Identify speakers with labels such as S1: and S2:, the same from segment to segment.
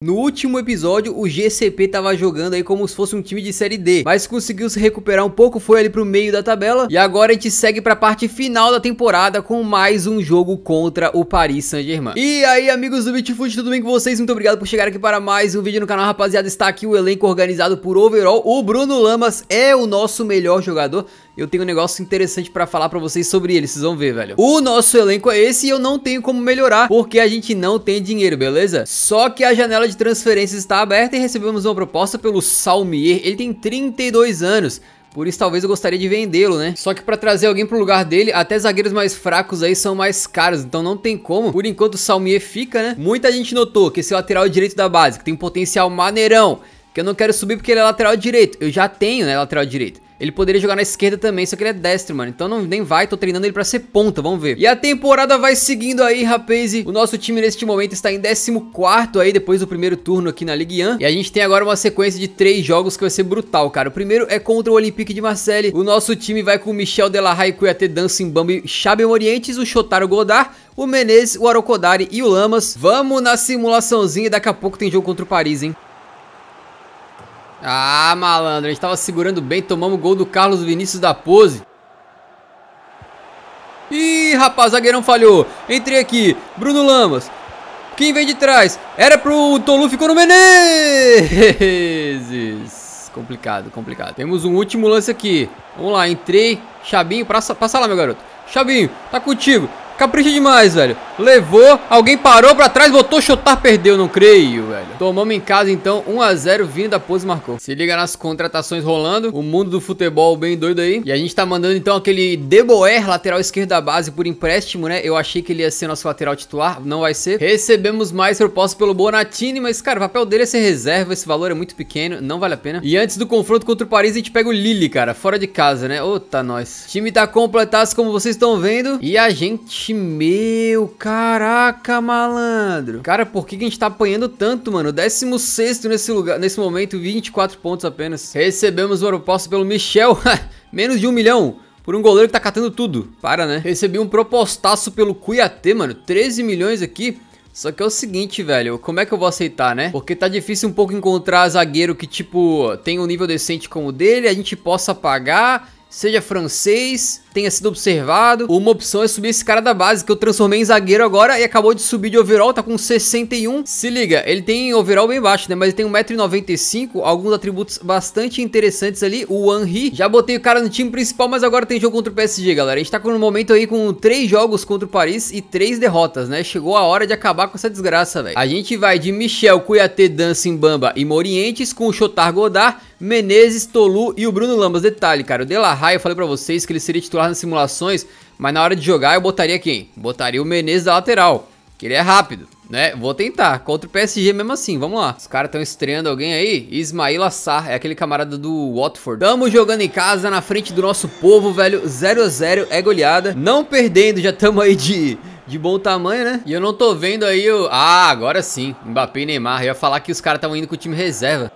S1: No último episódio, o GCP tava jogando aí como se fosse um time de série D, mas conseguiu se recuperar um pouco, foi ali pro meio da tabela, e agora a gente segue pra parte final da temporada com mais um jogo contra o Paris Saint-Germain. E aí, amigos do Bitfoot, tudo bem com vocês? Muito obrigado por chegar aqui para mais um vídeo no canal, rapaziada. Está aqui o elenco organizado por overall. O Bruno Lamas é o nosso melhor jogador eu tenho um negócio interessante pra falar pra vocês sobre ele, vocês vão ver, velho. O nosso elenco é esse e eu não tenho como melhorar, porque a gente não tem dinheiro, beleza? Só que a janela de transferências está aberta e recebemos uma proposta pelo Salmier, ele tem 32 anos. Por isso talvez eu gostaria de vendê-lo, né? Só que para trazer alguém pro lugar dele, até zagueiros mais fracos aí são mais caros, então não tem como. Por enquanto o Salmier fica, né? Muita gente notou que esse lateral direito da base, que tem um potencial maneirão, que eu não quero subir porque ele é lateral direito. Eu já tenho, né, lateral direito. Ele poderia jogar na esquerda também, só que ele é destro, mano. Então não, nem vai, tô treinando ele pra ser ponta, vamos ver. E a temporada vai seguindo aí, rapaz. O nosso time neste momento está em 14 aí, depois do primeiro turno aqui na Ligue 1. E a gente tem agora uma sequência de três jogos que vai ser brutal, cara. O primeiro é contra o Olympique de Marseille. O nosso time vai com Michel Delarray, Cuiatê, Dancing Bambi, Xabem Orientes, o Shotaro Godard, o Menezes, o Arokodari e o Lamas. Vamos na simulaçãozinha e daqui a pouco tem jogo contra o Paris, hein? Ah, malandro, a gente tava segurando bem, tomamos o gol do Carlos Vinícius da pose. Ih, rapaz, zagueirão falhou. Entrei aqui, Bruno Lamas. Quem vem de trás? Era pro Tolu, ficou no Menezes. Complicado, complicado. Temos um último lance aqui. Vamos lá, entrei. Chabinho, passa, passa lá, meu garoto. Chabinho, tá contigo. Capricha demais, velho. Levou, alguém parou pra trás, botou chutar, perdeu, não creio, velho. Tomamos em casa, então, 1x0, vindo da pose marcou. Se liga nas contratações rolando, o mundo do futebol bem doido aí. E a gente tá mandando, então, aquele Deboer, lateral esquerdo da base, por empréstimo, né? Eu achei que ele ia ser nosso lateral titular, não vai ser. Recebemos mais proposta pelo Bonatini, mas, cara, o papel dele é ser reserva, esse valor é muito pequeno, não vale a pena. E antes do confronto contra o Paris, a gente pega o Lille, cara, fora de casa, né? Ota tá nós. O time tá completado, como vocês estão vendo, e a gente meu, caraca, malandro. Cara, por que, a gente tá apanhando tanto, mano? 16 nesse lugar, nesse momento, 24 pontos apenas. Recebemos uma proposta pelo Michel, menos de um milhão. Por um goleiro que tá catando tudo. Para, né? Recebi um propostaço pelo Cuiatê, mano. 13 milhões aqui. Só que é o seguinte, velho, como é que eu vou aceitar, né? Porque tá difícil um pouco encontrar zagueiro que, tipo, tem um nível decente como o dele, a gente possa pagar, seja francês, tenha sido observado. Uma opção é subir esse cara da base, que eu transformei em zagueiro agora e acabou de subir de overall, tá com 61. Se liga, ele tem overall bem baixo, né? Mas ele tem 1,95m, alguns atributos bastante interessantes ali. O Anri, já botei o cara no time principal, mas agora tem jogo contra o PSG, galera. A gente tá no um momento aí com 3 jogos contra o Paris e 3 derrotas, né? Chegou a hora de acabar com essa desgraça, velho. A gente vai de Michel, Cuiatê, Dancing, Bamba e Morientes com o Chotar Godard, Menezes, Tolu e o Bruno Lamas. Detalhe, cara, o De La Raia, eu falei pra vocês que ele seria titular titular nas simulações, mas na hora de jogar eu botaria quem? Botaria o Menezes da lateral, que ele é rápido, né? Vou tentar, contra o PSG mesmo assim, vamos lá. Os caras estão estreando alguém aí, Ismail Assar, é aquele camarada do Watford. Tamo jogando em casa, na frente do nosso povo, velho, 0x0 é goleada. Não perdendo, já tamo aí de de bom tamanho, né? E eu não tô vendo aí o... Ah, agora sim. Mbappé e Neymar. Eu ia falar que os caras estavam indo com o time reserva.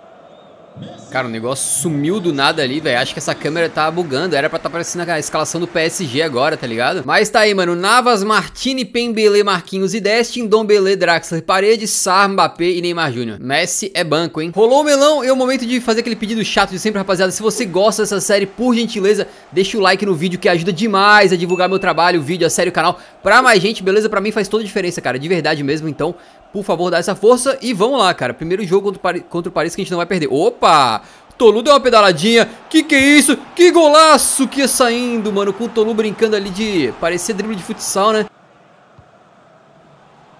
S1: Cara, o negócio sumiu do nada ali, velho. Acho que essa câmera tá bugando. Era pra tá aparecendo a escalação do PSG agora, tá ligado? Mas tá aí, mano. Navas, Martini, Pembele, Marquinhos e Destin, Dombele, Draxler, Paredes, Sar, Mbappé e Neymar Júnior. Messi é banco, hein? Rolou o melão e é o momento de fazer aquele pedido chato de sempre, rapaziada. Se você gosta dessa série, por gentileza, deixa o like no vídeo que ajuda demais a divulgar meu trabalho, o vídeo, a série, o canal pra mais gente, beleza? Pra mim faz toda a diferença, cara. De verdade mesmo, então por favor, dá essa força e vamos lá, cara. Primeiro jogo contra o Paris que a gente não vai perder. Opa! Tolu deu uma pedaladinha. Que que é isso? Que golaço que ia saindo, mano. Com o Tolu brincando ali de... parecer drible de futsal, né?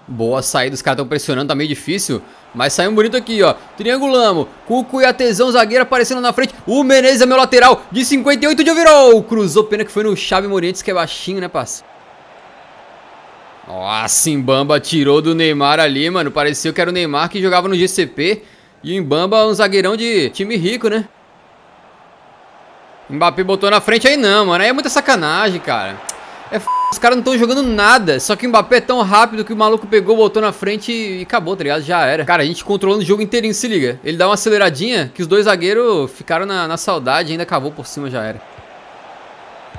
S1: Boa saída, os caras estão pressionando, tá meio difícil. Mas saiu bonito aqui, ó. Triangulamos. Cuco e Atesão, zagueiro aparecendo na frente. O Menezes é meu lateral. De 58 de virou. Cruzou, pena que foi no Chave Morientes, que é baixinho, né, parceiro? Nossa, Simbamba tirou do Neymar ali, mano. Parecia que era o Neymar que jogava no GCP. E o Embamba é um zagueirão de time rico, né? Mbappé botou na frente aí não, mano. Aí é muita sacanagem, cara. É f... Os caras não estão jogando nada. Só que o Mbappé é tão rápido que o maluco pegou, botou na frente e acabou, tá ligado? Já era. Cara, a gente controlando o jogo inteirinho, se liga. Ele dá uma aceleradinha que os dois zagueiros ficaram na, na saudade e ainda acabou por cima, já era.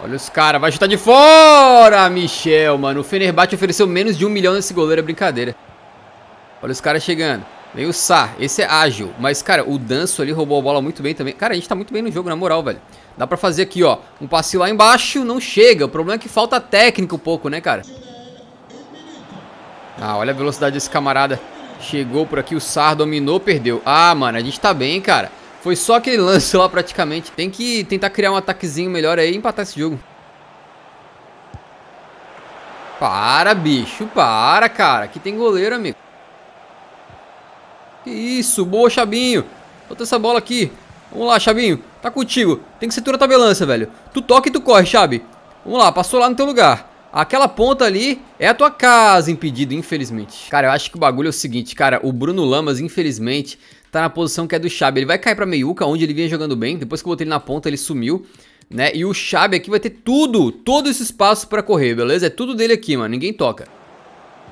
S1: Olha os caras, vai chutar de fora, Michel, mano. O Fenerbahçe ofereceu menos de um milhão nesse goleiro, é brincadeira. Olha os caras chegando. Vem o Sá, esse é ágil. Mas, cara, o Danço ali roubou a bola muito bem também. Cara, a gente tá muito bem no jogo, na moral, velho. Dá pra fazer aqui, ó. Um passe lá embaixo, não chega. O problema é que falta técnica um pouco, né, cara? Ah, olha a velocidade desse camarada. Chegou por aqui, o Sar dominou, perdeu. Ah, mano, a gente tá bem, cara. Foi só aquele lance lá praticamente. Tem que tentar criar um ataquezinho melhor aí e empatar esse jogo. Para, bicho. Para, cara. Aqui tem goleiro, amigo. Que isso. Boa, Chabinho. Solta essa bola aqui. Vamos lá, Chabinho. Tá contigo. Tem que ser tua tabelança, velho. Tu toca e tu corre, Chabi. Vamos lá. Passou lá no teu lugar. Aquela ponta ali é a tua casa impedido, infelizmente. Cara, eu acho que o bagulho é o seguinte, cara. O Bruno Lamas, infelizmente, tá na posição que é do Xabi. Ele vai cair pra meiuca, onde ele vinha jogando bem. Depois que eu botei ele na ponta, ele sumiu. Né? E o Xabi aqui vai ter tudo, todo esse espaço pra correr, beleza? É tudo dele aqui, mano. Ninguém toca.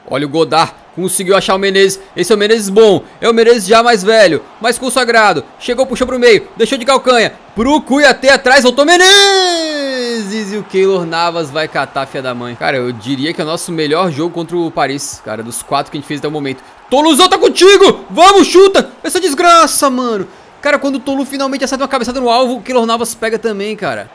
S1: Olha o Godard, conseguiu achar o Menezes. Esse é o Menezes bom, é o Menezes já mais velho, mais consagrado. Chegou, puxou pro meio, deixou de calcanha. Pro Cuiatê atrás, voltou Menezes! E o Keylor Navas vai catar, fia da mãe. Cara, eu diria que é o nosso melhor jogo contra o Paris, cara, dos quatro que a gente fez até o momento. Toluzão tá contigo! Vamos, chuta! Essa desgraça, mano! Cara, quando o Tolu finalmente acerta uma cabeçada no alvo, o Keylor Navas pega também, cara.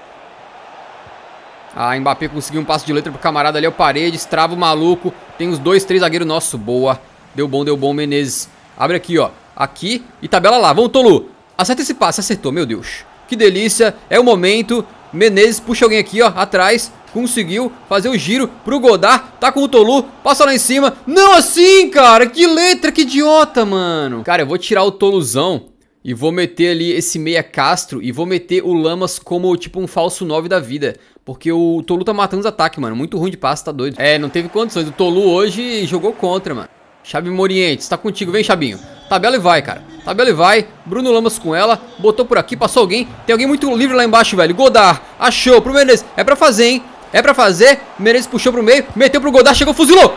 S1: Ah, Mbappé conseguiu um passo de letra pro camarada ali, é o Paredes, trava o maluco. Tem os dois, três zagueiros, nosso, boa. Deu bom, deu bom, Menezes. Abre aqui, ó. Aqui e tabela lá. Vamos, Tolu. Acerta esse passe, acertou, meu Deus. Que delícia, é o momento. Menezes puxa alguém aqui, ó, atrás. Conseguiu fazer o giro pro Godard. Tá com o Tolu, passa lá em cima. Não assim, cara, que letra, que idiota, mano. Cara, eu vou tirar o Toluzão e vou meter ali esse meia Castro e vou meter o Lamas como, tipo, um falso 9 da vida. Porque o Tolu tá matando os ataques, mano. Muito ruim de passe, tá doido. É, não teve condições. O Tolu hoje jogou contra, mano. Chave Morientes, tá contigo. Vem, Chabinho. Tabela e vai, cara. Tabela e vai. Bruno Lamas com ela. Botou por aqui, passou alguém. Tem alguém muito livre lá embaixo, velho. Godard. Achou pro Menezes. É pra fazer, hein? É pra fazer. Menezes puxou pro meio. Meteu pro Godard. Chegou, fuzilou.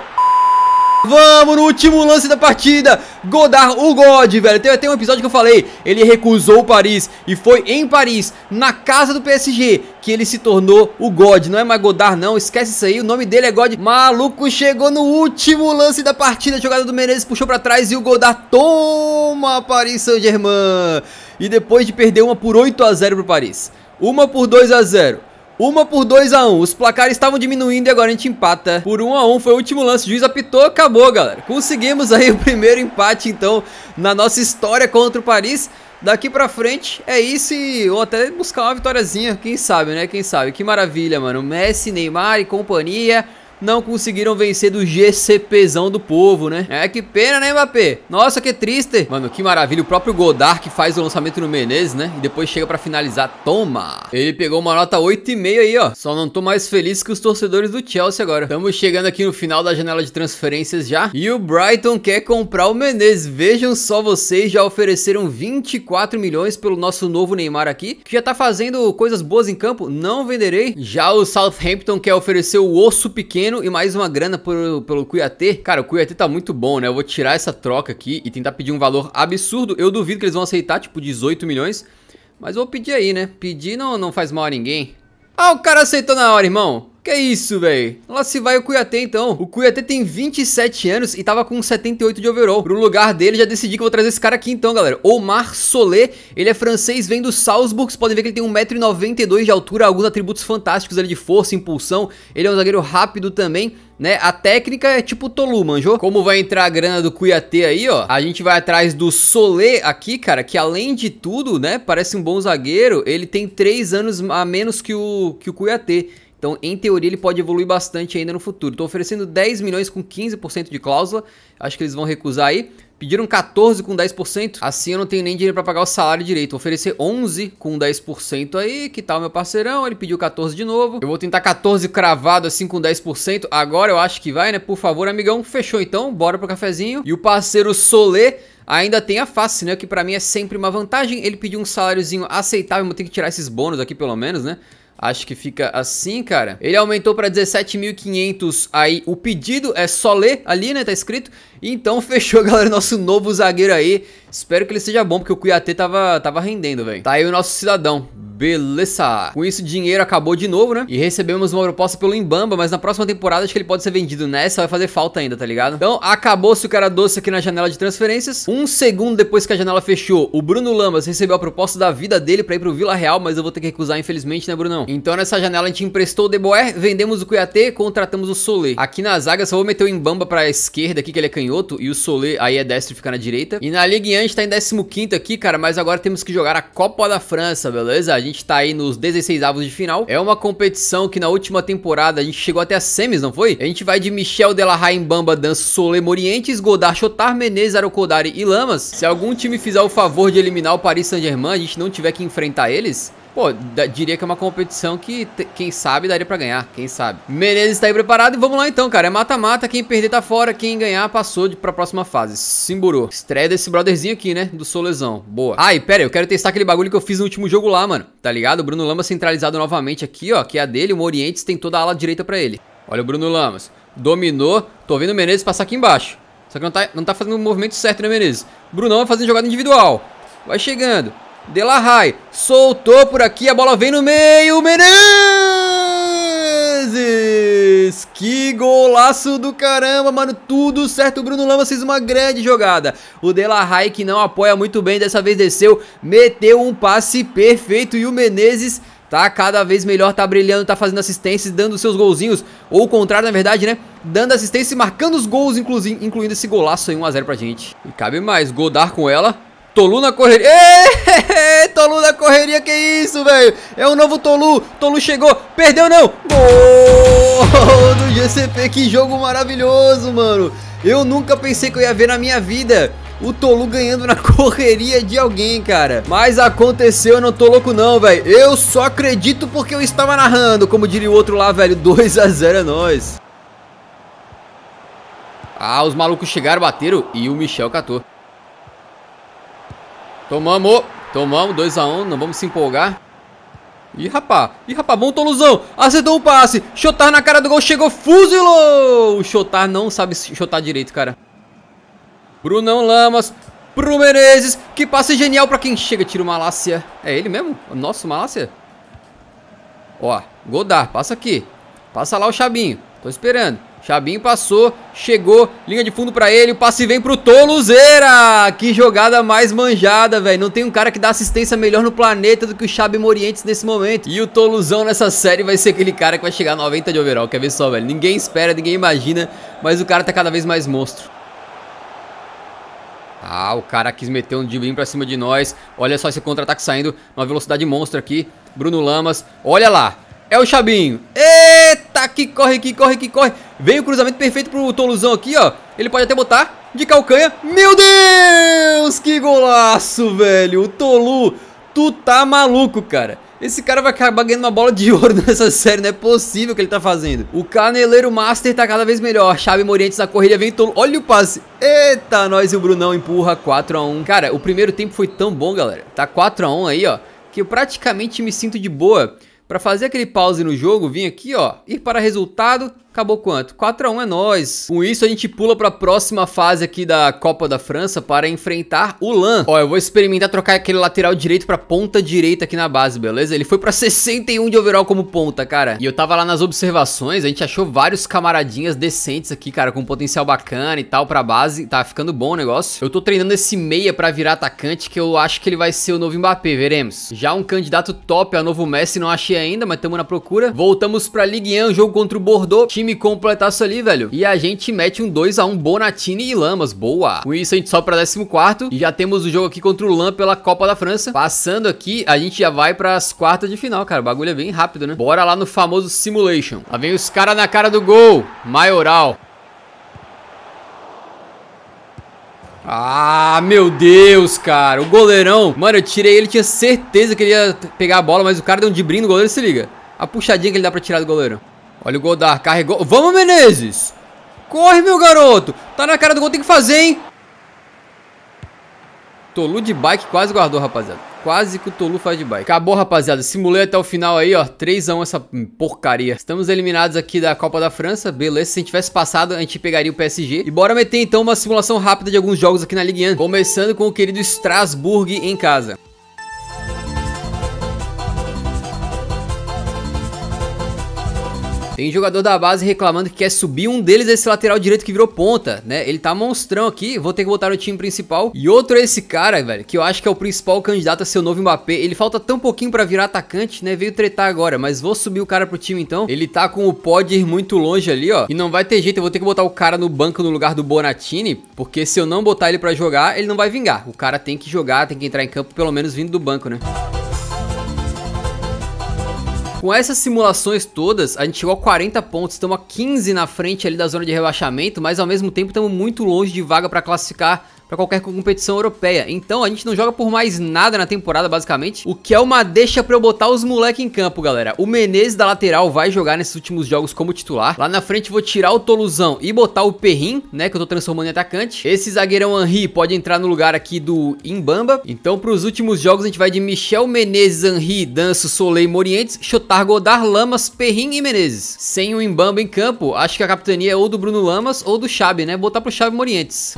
S1: Vamos no último lance da partida Godard, o God, velho Tem até um episódio que eu falei Ele recusou o Paris E foi em Paris, na casa do PSG Que ele se tornou o God Não é mais Godard não, esquece isso aí O nome dele é God Maluco chegou no último lance da partida A jogada do Menezes puxou pra trás E o Godard toma Paris Saint-Germain E depois de perder uma por 8 a 0 pro Paris Uma por 2 a 0 uma por 2 a 1 um. Os placares estavam diminuindo e agora a gente empata por 1 um a 1 um. Foi o último lance, o juiz apitou, acabou, galera. Conseguimos aí o primeiro empate, então, na nossa história contra o Paris. Daqui pra frente é isso e, ou até buscar uma vitóriazinha, quem sabe, né? Quem sabe, que maravilha, mano. Messi, Neymar e companhia não conseguiram vencer do GCPzão do povo, né? É, que pena, né, Mbappé? Nossa, que triste. Mano, que maravilha. O próprio Godard que faz o lançamento no Menezes, né? E depois chega pra finalizar. Toma! Ele pegou uma nota 8,5 aí, ó. Só não tô mais feliz que os torcedores do Chelsea agora. Estamos chegando aqui no final da janela de transferências já. E o Brighton quer comprar o Menezes. Vejam só vocês, já ofereceram 24 milhões pelo nosso novo Neymar aqui, que já tá fazendo coisas boas em campo. Não venderei. Já o Southampton quer oferecer o osso pequeno e mais uma grana por, pelo Cuiatê. Cara, o Cuiatê tá muito bom, né? Eu vou tirar essa troca aqui e tentar pedir um valor absurdo. Eu duvido que eles vão aceitar, tipo, 18 milhões. Mas vou pedir aí, né? Pedir não, não faz mal a ninguém. Ah, o cara aceitou na hora, irmão. Que isso, velho? Lá se vai o Cuiatê, então. O Cuiatê tem 27 anos e tava com 78 de overall. Pro lugar dele, já decidi que eu vou trazer esse cara aqui, então, galera. Omar Solé, ele é francês, vem do Salzburg. Vocês podem ver que ele tem 1,92m de altura, alguns atributos fantásticos ali de força, impulsão. Ele é um zagueiro rápido também. Né? A técnica é tipo Tolu, manjou? Como vai entrar a grana do Cuiatê aí, ó? A gente vai atrás do Solé aqui, cara, que além de tudo, né, parece um bom zagueiro. Ele tem 3 anos a menos que o, que o Cuiatê. Então, em teoria, ele pode evoluir bastante ainda no futuro. Estou oferecendo 10 milhões com 15% de cláusula. Acho que eles vão recusar aí. Pediram 14 com 10%. Assim eu não tenho nem dinheiro para pagar o salário direito. Vou oferecer 11 com 10% aí. Que tal, meu parceirão? Ele pediu 14 de novo. Eu vou tentar 14 cravado assim com 10%. Agora eu acho que vai, né? Por favor, amigão. Fechou então. Bora pro cafezinho. E o parceiro Solê ainda tem a face, né? Que para mim é sempre uma vantagem. Ele pediu um saláriozinho aceitável, vou ter que tirar esses bônus aqui pelo menos, né? Acho que fica assim, cara. Ele aumentou para 17.500 aí. O pedido é só ler ali, né? Tá escrito. Então fechou, galera, nosso novo zagueiro aí. Espero que ele seja bom, porque o Cuiatê tava, tava rendendo, velho. Tá aí o nosso cidadão. Beleza. Com isso, dinheiro acabou de novo, né? E recebemos uma proposta pelo Embamba, mas na próxima temporada acho que ele pode ser vendido nessa, vai fazer falta ainda, tá ligado? Então, acabou-se o cara doce aqui na janela de transferências. Um segundo depois que a janela fechou, o Bruno Lamas recebeu a proposta da vida dele pra ir pro Vila Real, mas eu vou ter que recusar, infelizmente, né, Brunão? Então, nessa janela, a gente emprestou o Deboer, vendemos o Cuiatê, contratamos o Solê. Aqui na zaga, só vou meter o Embamba pra esquerda aqui, que ele é canhoto, e o Solê aí é destro e fica na direita. E na Ligue 1, a gente tá em 15 aqui, cara, mas agora temos que jogar a Copa da França, beleza? A gente gente tá aí nos 16 avos de final. É uma competição que na última temporada a gente chegou até a semis, não foi? A gente vai de Michel Delarraia em Bamba, Danço, Solê, Morientes, Godard, Chotar, Menezes, Arocodari e Lamas. Se algum time fizer o favor de eliminar o Paris Saint-Germain, a gente não tiver que enfrentar eles, Pô, da, diria que é uma competição que, quem sabe, daria pra ganhar. Quem sabe. Menezes tá aí preparado. E vamos lá então, cara. É mata-mata. Quem perder tá fora. Quem ganhar passou de, pra próxima fase. Simburou. Estreia desse brotherzinho aqui, né? Do Solezão. Boa. Ah, e pera, eu quero testar aquele bagulho que eu fiz no último jogo lá, mano. Tá ligado? O Bruno Lama centralizado novamente aqui, ó. Que é a dele. O Orientes tem toda a ala direita pra ele. Olha o Bruno Lamas. Dominou. Tô vendo o Menezes passar aqui embaixo. Só que não tá, não tá fazendo o movimento certo, né, Menezes? Brunão vai fazendo jogada individual. Vai chegando. Delahai soltou por aqui, a bola vem no meio, Menezes! Que golaço do caramba, mano, tudo certo, o Bruno Lama fez uma grande jogada. O Delahai que não apoia muito bem, dessa vez desceu, meteu um passe perfeito e o Menezes tá cada vez melhor, tá brilhando, tá fazendo assistências, dando seus golzinhos, ou o contrário, na verdade, né? Dando assistência e marcando os gols, incluindo esse golaço aí, 1x0 pra gente. E cabe mais, Godar com ela, Tolu na correria. Tolu na correria, que isso, velho? É o novo Tolu. Tolu chegou. Perdeu não. Gol do GCP. Que jogo maravilhoso, mano. Eu nunca pensei que eu ia ver na minha vida o Tolu ganhando na correria de alguém, cara. Mas aconteceu, eu não tô louco não, velho. Eu só acredito porque eu estava narrando, como diria o outro lá, velho. 2 a 0 é nós. Ah, os malucos chegaram, bateram e o Michel catou. Tomamos. Tomamos, 2x1, um, não vamos se empolgar. Ih, rapá. Ih, rapá, bom Toluzão. Acertou o passe. Chotar na cara do gol. Chegou, fuzilou. O Chotar não sabe chutar direito, cara. Brunão Lamas. Pro Menezes. Que passe genial pra quem chega. Tira o Malácia. É ele mesmo? Nossa, o Malácia. Ó, Godard, passa aqui. Passa lá o Chabinho. Tô esperando. Xabim passou, chegou, linha de fundo para ele, o passe vem pro Toluzeira! Que jogada mais manjada, velho. Não tem um cara que dá assistência melhor no planeta do que o Xabi Morientes nesse momento. E o Toluzão nessa série vai ser aquele cara que vai chegar a 90 de overall, quer ver só, velho. Ninguém espera, ninguém imagina, mas o cara tá cada vez mais monstro. Ah, o cara quis meter um divinho pra cima de nós. Olha só esse contra-ataque saindo, uma velocidade monstro aqui. Bruno Lamas, olha lá. É o Chabinho. Eita, que corre, que corre, que corre. Vem o cruzamento perfeito pro Toluzão aqui, ó. Ele pode até botar de calcanha. Meu Deus, que golaço, velho. O Tolu, tu tá maluco, cara. Esse cara vai acabar ganhando uma bola de ouro nessa série, não é possível o que ele tá fazendo. O caneleiro Master tá cada vez melhor. Chave Morientes na corrida vem Tolu. Olha o passe. Eita, nós e o Brunão empurra 4x1. Cara, o primeiro tempo foi tão bom, galera. Tá 4x1 aí, ó. Que eu praticamente me sinto de boa para fazer aquele pause no jogo, vim aqui, ó, ir para resultado Acabou quanto? 4x1 é nós. Com isso, a gente pula pra próxima fase aqui da Copa da França para enfrentar o Lan. Ó, eu vou experimentar trocar aquele lateral direito pra ponta direita aqui na base, beleza? Ele foi pra 61 de overall como ponta, cara. E eu tava lá nas observações, a gente achou vários camaradinhas decentes aqui, cara, com potencial bacana e tal pra base. Tá ficando bom o negócio. Eu tô treinando esse meia pra virar atacante, que eu acho que ele vai ser o novo Mbappé, veremos. Já um candidato top a novo Messi não achei ainda, mas tamo na procura. Voltamos pra Ligue 1, jogo contra o Bordeaux. Time time completasse ali, velho. E a gente mete um 2x1 Bonatini e Lamas. Boa. Com isso, a gente sobe pra 14 e já temos o jogo aqui contra o Lan pela Copa da França. Passando aqui, a gente já vai pras quartas de final, cara. O bagulho é bem rápido, né? Bora lá no famoso Simulation. Lá vem os caras na cara do gol. Maioral. Ah, meu Deus, cara. O goleirão. Mano, eu tirei ele, tinha certeza que ele ia pegar a bola, mas o cara deu um de brinde no goleiro, se liga. A puxadinha que ele dá pra tirar do goleiro Olha o Godard, carregou. Vamos, Menezes! Corre, meu garoto! Tá na cara do gol, tem que fazer, hein? Tolu de bike quase guardou, rapaziada. Quase que o Tolu faz de bike. Acabou, rapaziada. Simulei até o final aí, ó. 3x1 essa porcaria. Estamos eliminados aqui da Copa da França. Beleza, se tivesse passado, a gente pegaria o PSG. E bora meter, então, uma simulação rápida de alguns jogos aqui na Ligue 1. Começando com o querido Strasbourg em casa. Tem jogador da base reclamando que quer subir. Um deles é esse lateral direito que virou ponta, né? Ele tá monstrão aqui. Vou ter que botar no time principal. E outro é esse cara, velho, que eu acho que é o principal candidato a ser o novo Mbappé. Ele falta tão pouquinho pra virar atacante, né? Veio tretar agora, mas vou subir o cara pro time então. Ele tá com o pod ir muito longe ali, ó. E não vai ter jeito. Eu vou ter que botar o cara no banco no lugar do Bonatini, porque se eu não botar ele pra jogar, ele não vai vingar. O cara tem que jogar, tem que entrar em campo pelo menos vindo do banco, né? Com essas simulações todas, a gente chegou a 40 pontos, estamos a 15 na frente ali da zona de rebaixamento, mas ao mesmo tempo estamos muito longe de vaga para classificar para qualquer competição europeia. Então a gente não joga por mais nada na temporada, basicamente, o que é uma deixa para eu botar os moleques em campo, galera. O Menezes da lateral vai jogar nesses últimos jogos como titular. Lá na frente vou tirar o Toluzão e botar o Perrin, né, que eu tô transformando em atacante. Esse zagueirão Henri pode entrar no lugar aqui do Imbamba. Então pros últimos jogos a gente vai de Michel Menezes, Henri, Danço, Soleil, Morientes, Chotar, Godar, Lamas, Perrin e Menezes. Sem o Imbamba em campo, acho que a capitania é ou do Bruno Lamas ou do Xabi, né? Botar pro Xabi Morientes.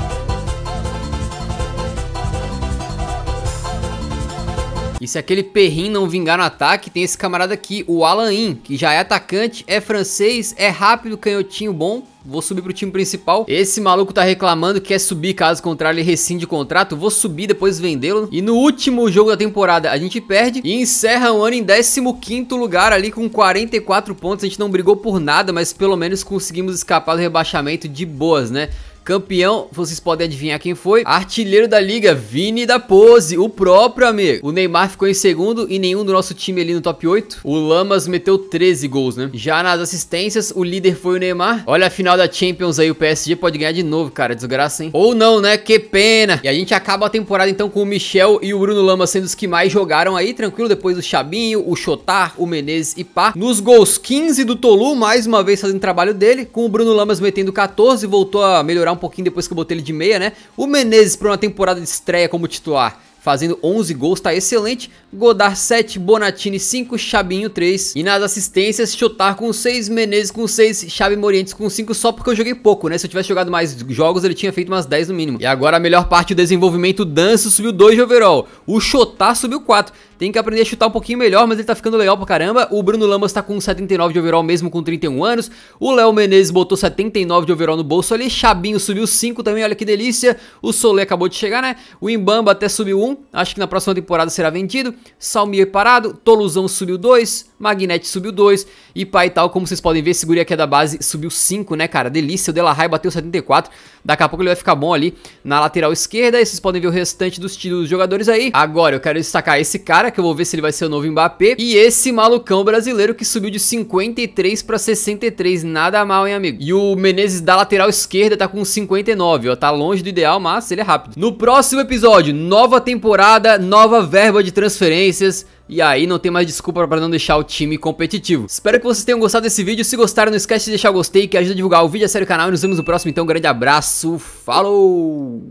S1: E se aquele perrinho não vingar no ataque, tem esse camarada aqui, o Alain, que já é atacante, é francês, é rápido, canhotinho bom, vou subir pro time principal. Esse maluco tá reclamando que quer subir, caso contrário ele rescinde o contrato. Vou subir, depois vendê-lo. E no último jogo da temporada a gente perde e encerra o ano em 15º lugar ali com 44 pontos. A gente não brigou por nada, mas pelo menos conseguimos escapar do rebaixamento de boas, né? Campeão, vocês podem adivinhar quem foi? Artilheiro da liga, Vini da Pose, o próprio amigo. O Neymar ficou em segundo e nenhum do nosso time ali no top 8. O Lamas meteu 13 gols, né? Já nas assistências, o líder foi o Neymar. Olha a final da Champions aí, o PSG pode ganhar de novo, cara, desgraça, hein? Ou não, né? Que pena. E a gente acaba a temporada então com o Michel e o Bruno Lamas sendo os que mais jogaram aí, tranquilo, depois o Chabinho, o Chotar, o Menezes e pá. Nos gols 15 do Tolu, mais uma vez fazendo trabalho dele, com o Bruno Lamas metendo 14, voltou a melhorar melhorar um pouquinho depois que eu botei ele de meia, né? O Menezes para uma temporada de estreia como titular fazendo 11 gols, tá excelente. Godard 7, Bonatini 5, Chabinho 3. E nas assistências, Chutar com 6, Menezes com 6, Chave Morientes com 5, só porque eu joguei pouco, né? Se eu tivesse jogado mais jogos, ele tinha feito umas 10 no mínimo. E agora a melhor parte do desenvolvimento, o Danço subiu 2 de overall, o Chutar subiu 4. Tem que aprender a chutar um pouquinho melhor, mas ele tá ficando legal pra caramba. O Bruno Lamas tá com 79 de overall mesmo com 31 anos. O Léo Menezes botou 79 de overall no bolso ali. Chabinho subiu 5 também, olha que delícia. O Solé acabou de chegar, né? O Imbamba até subiu 1. Acho que na próxima temporada será vendido. Salmier parado. Toluzão subiu 2. Magnete subiu 2. E pai tal, como vocês podem ver, segurei aqui é da base, subiu 5, né, cara? Delícia. O Delarray bateu 74. Daqui a pouco ele vai ficar bom ali na lateral esquerda. E vocês podem ver o restante dos títulos dos jogadores aí. Agora eu quero destacar esse cara que eu vou ver se ele vai ser o novo Mbappé. E esse malucão brasileiro que subiu de 53 para 63, nada mal, hein, amigo? E o Menezes da lateral esquerda tá com 59, ó, tá longe do ideal, mas ele é rápido. No próximo episódio, nova temporada, nova verba de transferências... E aí não tem mais desculpa para não deixar o time competitivo. Espero que vocês tenham gostado desse vídeo. Se gostaram, não esquece de deixar o gostei que ajuda a divulgar o vídeo a sério canal. E nos vemos no próximo, então. Um grande abraço. Falou!